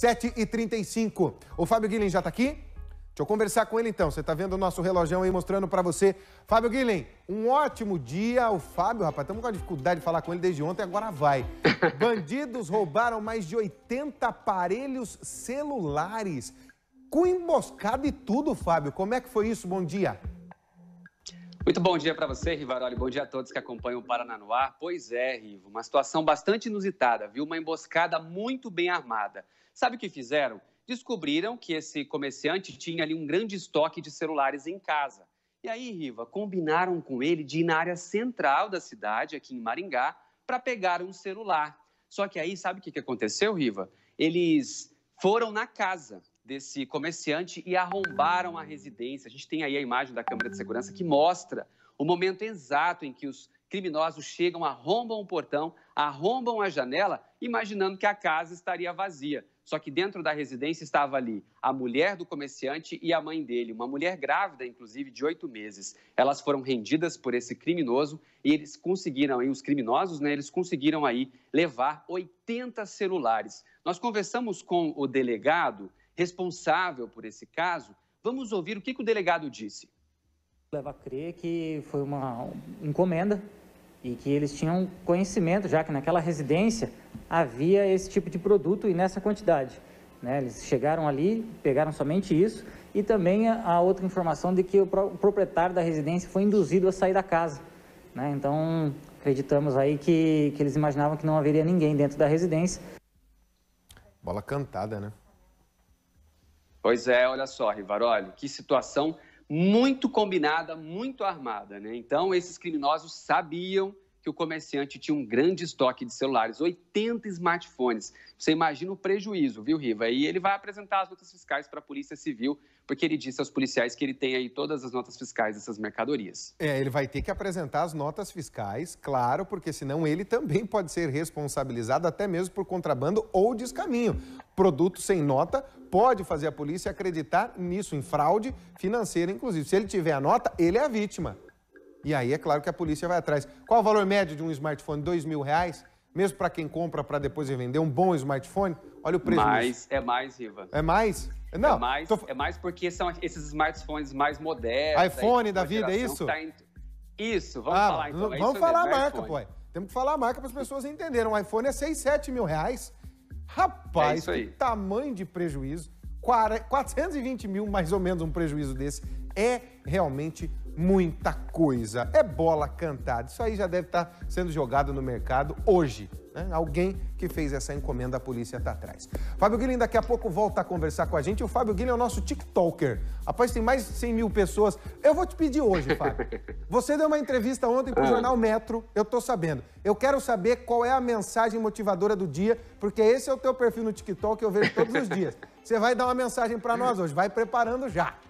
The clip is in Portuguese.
7h35. O Fábio Guilherme já está aqui? Deixa eu conversar com ele então. Você está vendo o nosso relógio aí mostrando para você. Fábio Guilherme, um ótimo dia. O Fábio, rapaz, estamos com a dificuldade de falar com ele desde ontem, agora vai. Bandidos roubaram mais de 80 aparelhos celulares. Com emboscada e tudo, Fábio. Como é que foi isso? Bom dia. Muito bom dia para você, Rivaroli. Bom dia a todos que acompanham o Paraná no ar. Pois é, Rivo, uma situação bastante inusitada, viu? Uma emboscada muito bem armada. Sabe o que fizeram? Descobriram que esse comerciante tinha ali um grande estoque de celulares em casa. E aí, Riva, combinaram com ele de ir na área central da cidade, aqui em Maringá, para pegar um celular. Só que aí, sabe o que aconteceu, Riva? Eles foram na casa desse comerciante e arrombaram a residência. A gente tem aí a imagem da câmera de segurança que mostra o momento exato em que os criminosos chegam, arrombam o portão, arrombam a janela, imaginando que a casa estaria vazia. Só que dentro da residência estava ali a mulher do comerciante e a mãe dele, uma mulher grávida, inclusive de oito meses. Elas foram rendidas por esse criminoso e eles conseguiram, os criminosos, né, eles conseguiram aí levar 80 celulares. Nós conversamos com o delegado responsável por esse caso. Vamos ouvir o que, que o delegado disse. Leva a crer que foi uma encomenda e que eles tinham conhecimento, já que naquela residência havia esse tipo de produto e nessa quantidade. Né? Eles chegaram ali, pegaram somente isso e também a outra informação de que o proprietário da residência foi induzido a sair da casa. Né? Então, acreditamos aí que, que eles imaginavam que não haveria ninguém dentro da residência. Bola cantada, né? Pois é, olha só, Rivaroli, que situação muito combinada, muito armada. Né? Então, esses criminosos sabiam que o comerciante tinha um grande estoque de celulares, 80 smartphones. Você imagina o prejuízo, viu, Riva? E ele vai apresentar as notas fiscais para a Polícia Civil, porque ele disse aos policiais que ele tem aí todas as notas fiscais dessas mercadorias. É, ele vai ter que apresentar as notas fiscais, claro, porque senão ele também pode ser responsabilizado até mesmo por contrabando ou descaminho. Produto sem nota pode fazer a polícia acreditar nisso, em fraude financeira, inclusive. Se ele tiver a nota, ele é a vítima. E aí é claro que a polícia vai atrás. Qual o valor médio de um smartphone? Dois mil reais? Mesmo para quem compra para depois vender um bom smartphone? Olha o preço. Mais, é mais, Riva. É mais? Não. É mais, tô... é mais porque são esses smartphones mais modernos. iPhone da vida, é isso? Tá em... Isso, vamos ah, falar então. É vamos falar a marca, pô. Temos que falar a marca para as pessoas entenderem. Um iPhone é 6, 7 mil reais. É Rapaz, é que tamanho de prejuízo. 420 mil, mais ou menos, um prejuízo desse é realmente muita coisa. É bola cantada. Isso aí já deve estar tá sendo jogado no mercado hoje. Né? Alguém que fez essa encomenda, a polícia está atrás. Fábio Guilherme daqui a pouco volta a conversar com a gente. O Fábio Guilherme é o nosso TikToker. Rapaz, tem mais de 100 mil pessoas. Eu vou te pedir hoje, Fábio. Você deu uma entrevista ontem para o ah. jornal Metro, eu estou sabendo. Eu quero saber qual é a mensagem motivadora do dia, porque esse é o teu perfil no TikTok que eu vejo todos os dias. Você vai dar uma mensagem para nós hoje. Vai preparando já.